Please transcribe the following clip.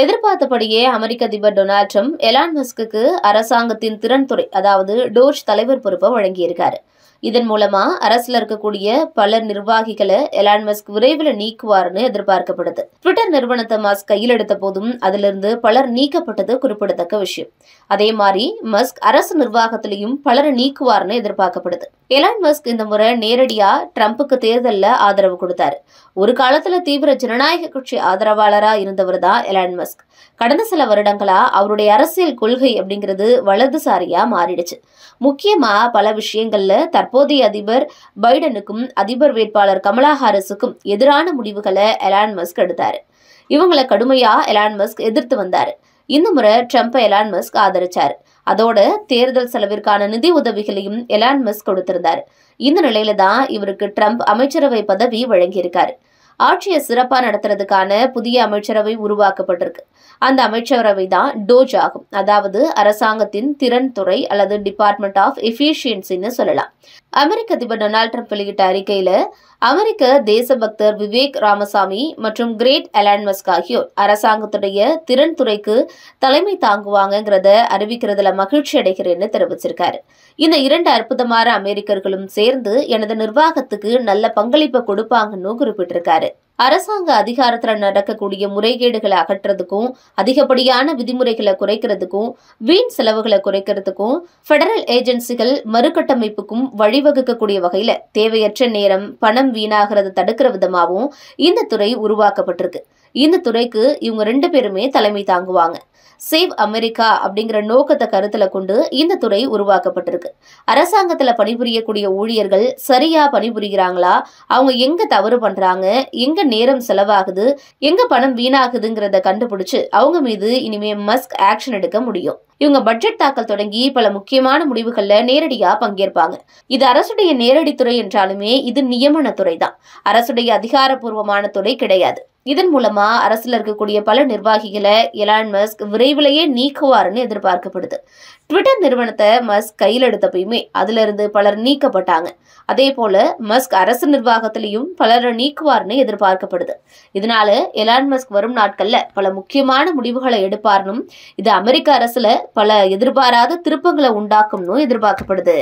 எதிர்பார்த்தபடியே அமெரிக்க அதிபர் Donald Trump Elon Musk அரசாங்கத்தின் திறன்துறை அதாவது டோர்ஜ் தலைவர் பொறுப்பை வழங்கியிருக்காரு இதன் மூலமா அரசுல இருக்கக்கூடிய பல நிர்வாகிகளை எலான் மஸ்க் விரைவில் நீக்குவார்னு எதிர்பார்க்கப்படுது ட்விட்டர் நிறுவனத்தை மஸ்க் கையில் எடுத்த போதும் அதிலிருந்து பலர் நீக்கப்பட்டது குறிப்பிடத்தக்க விஷயம் அதே மாதிரி மஸ்க் அரசு நிர்வாகத்திலையும் பலரை நீக்குவார்னு எதிர்பார்க்கப்படுது எலான் மஸ்க் இந்த முறை நேரடியா ட்ரம்ப்புக்கு தேர்தலில் ஆதரவு கொடுத்தாரு ஒரு காலத்துல தீவிர ஜனநாயக கட்சி ஆதரவாளரா இருந்தவர் தான் எலான் மஸ்க் கடந்த சில வருடங்களா அவருடைய அரசியல் கொள்கை அப்படிங்கிறது வலதுசாரியா மாறிடுச்சு முக்கியமா பல விஷயங்கள்ல தற்போதைய அதிபர் பைடனுக்கும் அதிபர் வேட்பாளர் கமலா ஹாரிஸுக்கும் எதிரான முடிவுகளை எலான் மஸ்க் எடுத்தார் இவங்களை கடுமையா எலான் மஸ்க் எதிர்த்து வந்தார் இந்த முறை ட்ரம்ப் எலான் மஸ்க் ஆதரிச்சார் அதோட தேர்தல் செலவிற்கான நிதி உதவிகளையும் எலான் மஸ்க் கொடுத்திருந்தார் இந்த நிலையில தான் இவருக்கு ட்ரம்ப் அமைச்சரவை பதவி வழங்கியிருக்காரு ஆட்சியை சிறப்பாக நடத்துறதுக்கான புதிய அமைச்சரவை உருவாக்கப்பட்டிருக்கு அந்த அமைச்சரவை தான் டோஜ் ஆகும் அதாவது அரசாங்கத்தின் திறன் துறை அல்லது டிபார்ட்மெண்ட் ஆஃப் எஃபிஷியன்சின்னு சொல்லலாம் அமெரிக்க அதிபர் டொனால்ட் ட்ரம்ப் வெளியிட்ட அறிக்கையில அமெரிக்க தேசபக்தர் விவேக் ராமசாமி மற்றும் கிரேட் அலான் மஸ்க் ஆகியோர் அரசாங்கத்துடைய திறன் துறைக்கு தலைமை தாங்குவாங்கிறத அறிவிக்கிறதுல மகிழ்ச்சி அடைகிறேன்னு தெரிவிச்சிருக்காரு இந்த இரண்டு அற்புதமான அமெரிக்கர்களும் சேர்ந்து எனது நிர்வாகத்துக்கு நல்ல பங்களிப்பை கொடுப்பாங்கன்னு குறிப்பிட்டிருக்காரு அரசாங்க அதிகாரத்தில் நடக்கக்கூடிய முறைகேடுகளை அகற்றதுக்கும் அதிகப்படியான விதிமுறைகளை குறைக்கிறதுக்கும் வீண் செலவுகளை குறைக்கிறதுக்கும் ஃபெடரல் ஏஜென்சிகள் மறுகட்டமைப்புக்கும் வழிவகுக்கக்கூடிய வகையில் தேவையற்ற நேரம் பணம் வீணாகிறது தடுக்கிற விதமாகவும் இந்த துறை உருவாக்கப்பட்டிருக்கு இந்த துறைக்கு இவங்க ரெண்டு பேருமே தலைமை தாங்குவாங்க சேவ் அமெரிக்கா அப்படிங்கிற நோக்கத்தை கருத்துல கொண்டு இந்த துறை உருவாக்கப்பட்டிருக்கு அரசாங்கத்துல பணிபுரியக்கூடிய ஊழியர்கள் சரியா பணிபுரிகிறாங்களா அவங்க எங்க தவறு பண்றாங்க எங்க நேரம் செலவாகுது எங்க பணம் வீணாகுதுங்கிறத கண்டுபிடிச்சு அவங்க மீது இனிமே மஸ்க் ஆக்ஷன் எடுக்க முடியும் இவங்க பட்ஜெட் தாக்கல் தொடங்கி பல முக்கியமான முடிவுகள்ல நேரடியா பங்கேற்பாங்க இது அரசுடைய நேரடி துறை என்றாலுமே இது நியமன துறை தான் அரசுடைய அதிகாரப்பூர்வமான துறை கிடையாது இதன் மூலமா அரசுல இருக்கக்கூடிய பல நிர்வாகிகளை எலான் மஸ்க் விரைவிலேயே நீக்குவார்னு எதிர்பார்க்கப்படுது ட்விட்டர் நிறுவனத்தை மஸ்க் கையில் எடுத்தப்பயுமே அதுல இருந்து பலர் நீக்கப்பட்டாங்க அதே போல மஸ்க் அரசு நிர்வாகத்திலையும் பலரை நீக்குவார்னு எதிர்பார்க்கப்படுது இதனால எலான் மஸ்க் வரும் நாட்கள்ல பல முக்கியமான முடிவுகளை எடுப்பார்னும் இது அமெரிக்க அரசுல பல எதிர்பாராத திருப்பங்களை உண்டாக்கும்னு எதிர்பார்க்கப்படுது